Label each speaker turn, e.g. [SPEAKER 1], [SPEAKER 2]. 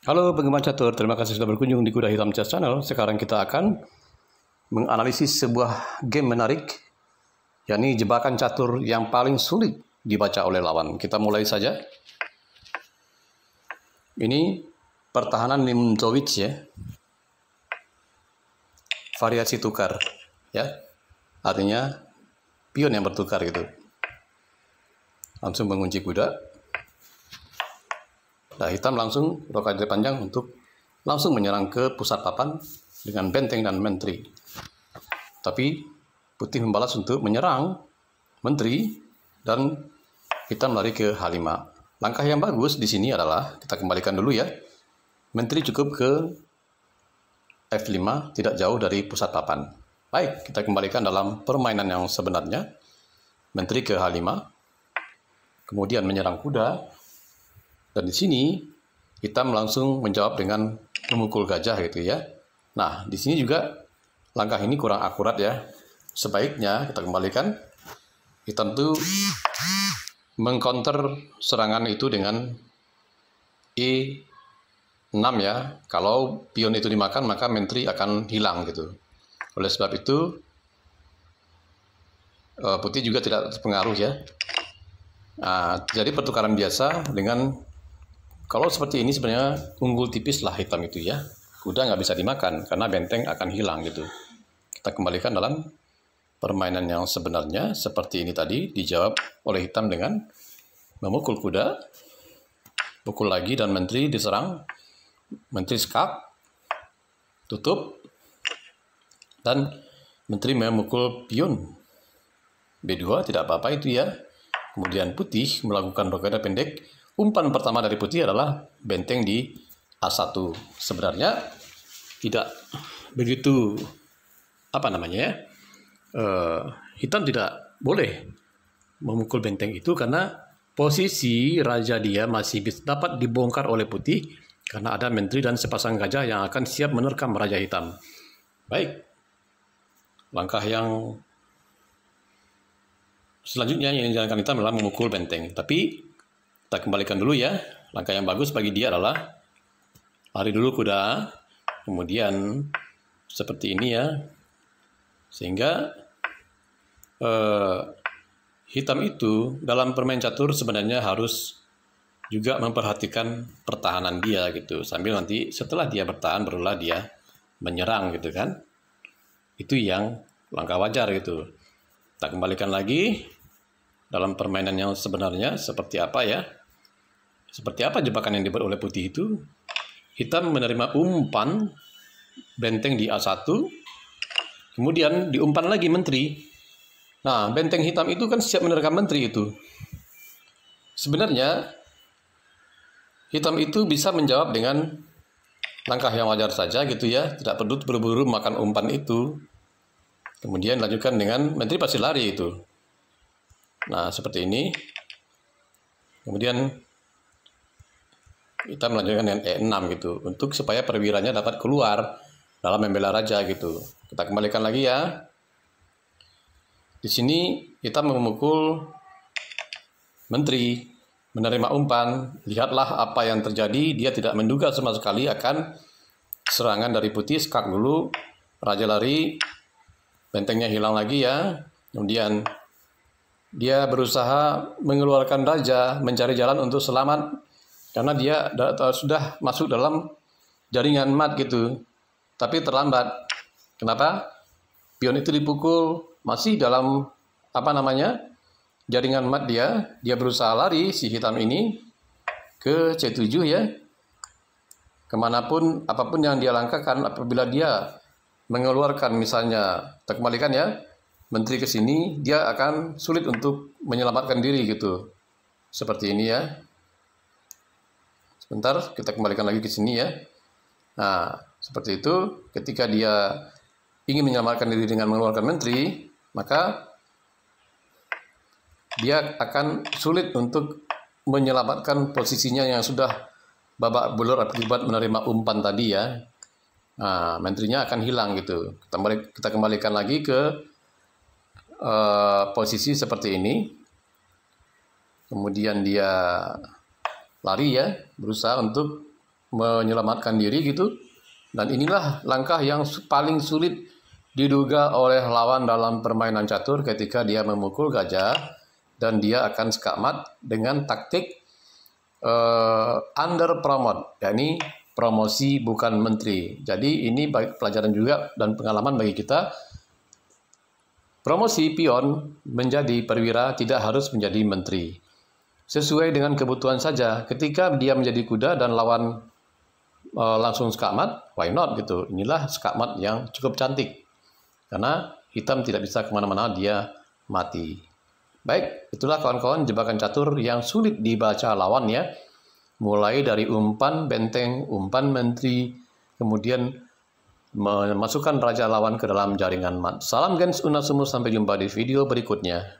[SPEAKER 1] Halo penggemar catur, terima kasih sudah berkunjung di Kuda Hitam Chess Channel. Sekarang kita akan menganalisis sebuah game menarik, yakni jebakan catur yang paling sulit dibaca oleh lawan. Kita mulai saja. Ini pertahanan Nimzovic ya. Variasi tukar ya. Artinya pion yang bertukar gitu. Langsung mengunci kuda. Nah, hitam langsung rokaat panjang untuk langsung menyerang ke pusat papan dengan benteng dan menteri. Tapi putih membalas untuk menyerang menteri dan hitam lari ke H5. Langkah yang bagus di sini adalah kita kembalikan dulu ya. Menteri cukup ke F5 tidak jauh dari pusat papan. Baik, kita kembalikan dalam permainan yang sebenarnya. Menteri ke H5, kemudian menyerang kuda, dan di sini kita langsung menjawab dengan memukul gajah gitu ya. Nah, di sini juga langkah ini kurang akurat ya. Sebaiknya kita kembalikan hitam itu mengcounter serangan itu dengan E6 ya. Kalau pion itu dimakan maka menteri akan hilang gitu. Oleh sebab itu eh, putih juga tidak terpengaruh ya. Nah, jadi pertukaran biasa dengan kalau seperti ini sebenarnya unggul tipis lah hitam itu ya. Kuda nggak bisa dimakan karena benteng akan hilang gitu. Kita kembalikan dalam permainan yang sebenarnya seperti ini tadi dijawab oleh hitam dengan memukul kuda, pukul lagi dan menteri diserang, menteri skak, tutup, dan menteri memukul pion. B2 tidak apa-apa itu ya. Kemudian putih melakukan rokada pendek Umpan pertama dari putih adalah benteng di A1. Sebenarnya tidak begitu apa namanya ya. E, hitam tidak boleh memukul benteng itu karena posisi raja dia masih dapat dibongkar oleh putih karena ada menteri dan sepasang gajah yang akan siap menerkam raja hitam. Baik. Langkah yang selanjutnya yang dijalankan hitam adalah memukul benteng. Tapi kita kembalikan dulu ya. Langkah yang bagus bagi dia adalah lari dulu kuda, kemudian seperti ini ya. Sehingga eh, hitam itu dalam permain catur sebenarnya harus juga memperhatikan pertahanan dia gitu sambil nanti setelah dia bertahan barulah dia menyerang gitu kan itu yang langkah wajar gitu kita kembalikan lagi dalam permainan yang sebenarnya seperti apa ya seperti apa jebakan yang dibuat oleh putih itu? Hitam menerima umpan benteng di A1, kemudian diumpan lagi menteri. Nah, benteng hitam itu kan siap menerkam menteri itu. Sebenarnya, hitam itu bisa menjawab dengan langkah yang wajar saja gitu ya, tidak perlu berburu makan umpan itu. Kemudian lanjutkan dengan menteri pasti lari itu. Nah, seperti ini. Kemudian kita melanjutkan dengan E6 gitu untuk supaya perwiranya dapat keluar dalam membela raja gitu. Kita kembalikan lagi ya. Di sini kita memukul menteri menerima umpan. Lihatlah apa yang terjadi, dia tidak menduga sama sekali akan serangan dari putih, skak dulu, raja lari, bentengnya hilang lagi ya. Kemudian dia berusaha mengeluarkan raja mencari jalan untuk selamat karena dia sudah masuk dalam jaringan mat gitu tapi terlambat kenapa pion itu dipukul masih dalam apa namanya jaringan mat dia dia berusaha lari si hitam ini ke C7 ya kemanapun apapun yang dia langkahkan apabila dia mengeluarkan misalnya terkembalikan ya menteri ke sini dia akan sulit untuk menyelamatkan diri gitu seperti ini ya Sebentar, kita kembalikan lagi ke sini ya. Nah, seperti itu. Ketika dia ingin menyelamatkan diri dengan mengeluarkan menteri, maka dia akan sulit untuk menyelamatkan posisinya yang sudah babak belur akibat menerima umpan tadi ya. Nah, menterinya akan hilang gitu. Kita, kita kembalikan lagi ke uh, posisi seperti ini. Kemudian dia lari ya, berusaha untuk menyelamatkan diri gitu. Dan inilah langkah yang paling sulit diduga oleh lawan dalam permainan catur ketika dia memukul gajah dan dia akan sekamat dengan taktik uh, under promote, yakni promosi bukan menteri. Jadi ini pelajaran juga dan pengalaman bagi kita. Promosi pion menjadi perwira tidak harus menjadi menteri sesuai dengan kebutuhan saja. Ketika dia menjadi kuda dan lawan e, langsung skakmat, why not gitu. Inilah skakmat yang cukup cantik. Karena hitam tidak bisa kemana-mana, dia mati. Baik, itulah kawan-kawan jebakan catur yang sulit dibaca lawannya. Mulai dari umpan benteng, umpan menteri, kemudian memasukkan raja lawan ke dalam jaringan mat. Salam gens Unasumu, sampai jumpa di video berikutnya.